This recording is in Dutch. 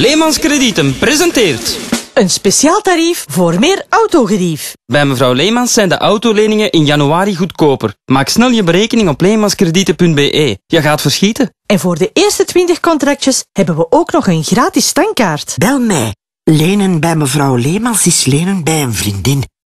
Leemans Kredieten presenteert... Een speciaal tarief voor meer autogerief. Bij mevrouw Leemans zijn de autoleningen in januari goedkoper. Maak snel je berekening op leemanskredieten.be. Je gaat verschieten. En voor de eerste 20 contractjes hebben we ook nog een gratis tankkaart. Bel mij. Lenen bij mevrouw Leemans is lenen bij een vriendin.